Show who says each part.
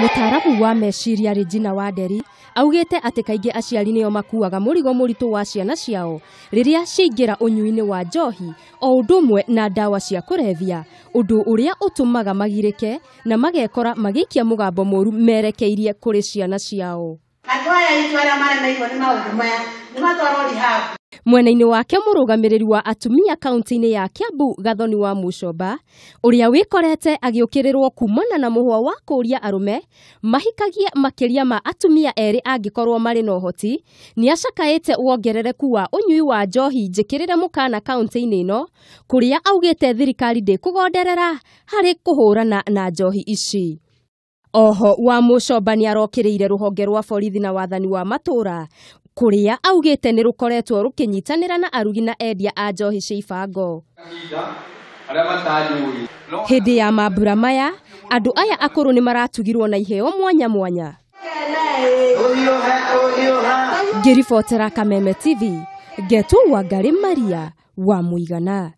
Speaker 1: mũtaaramu wa meciria Regina Wanderi augĩte atĩ kaingĩ aciari nĩo makuaga mũrigo mũritũ wa ciana ciao rĩrĩa ciaingĩra ũnyui-inĩ wa njohi o ũndũ ũmwe na ndawa cia kũrebia ũndũ ũrĩa ũtũmaga magirĩke na magekora magĩikia mũgambo mũru merekeirie kũrĩ ciana ciao
Speaker 2: andũ aya aitũ arĩa maremeirwo nĩ maũndũ maya nĩ matwarwo rehab
Speaker 1: mwena-inĩ wake mũrũgamĩrĩri wa atumia kaunti-inĩ ya Kiambu Gathoni wa Muchomba ũrĩa wĩkorete agĩũkĩrĩrwo kumana na mũhwa wa kũũria arũme mahikagie makĩria ma atumia erĩ angĩkorwo marĩ na ũhoti nĩ acakaĩte wongerereku wa ũnyui wa njohi njĩkĩrĩre mũkana kaunti-inĩ ĩno kũrĩa augĩte thirikari ndĩkũgonderera harĩ kũhũrana na njohi ici Oho wa Muchomba nĩ arokĩrĩire rũhonge rwa borithi na wathani wa matũra kuria augite ni rukoretwo rukinyitanira na arugi na endia a njohi cia ibango hindi ya mambura maya andu aya akuru ni maratugirwo na iheo mwanya mwanya ngiribotera kameme tv ngetu wangari maria wa mũigana